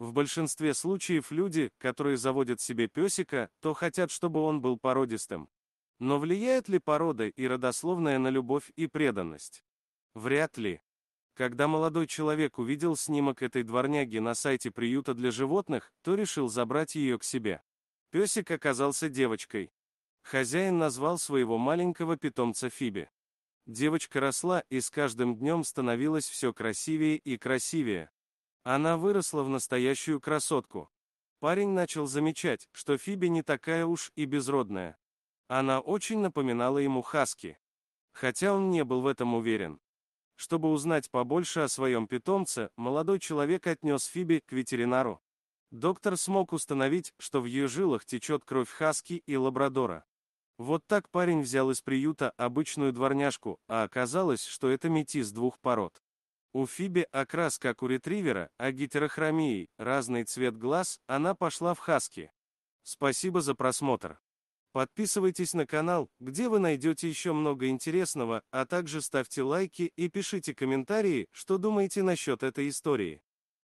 В большинстве случаев люди, которые заводят себе песика, то хотят, чтобы он был породистым. Но влияет ли порода и родословная на любовь и преданность? Вряд ли. Когда молодой человек увидел снимок этой дворняги на сайте приюта для животных, то решил забрать ее к себе. Песик оказался девочкой. Хозяин назвал своего маленького питомца Фиби. Девочка росла и с каждым днем становилась все красивее и красивее. Она выросла в настоящую красотку. Парень начал замечать, что Фиби не такая уж и безродная. Она очень напоминала ему Хаски. Хотя он не был в этом уверен. Чтобы узнать побольше о своем питомце, молодой человек отнес Фиби к ветеринару. Доктор смог установить, что в ее жилах течет кровь Хаски и Лабрадора. Вот так парень взял из приюта обычную дворняжку, а оказалось, что это метис двух пород. У Фиби окрас как у ретривера, а гетерохромии, разный цвет глаз, она пошла в хаски. Спасибо за просмотр. Подписывайтесь на канал, где вы найдете еще много интересного, а также ставьте лайки и пишите комментарии, что думаете насчет этой истории.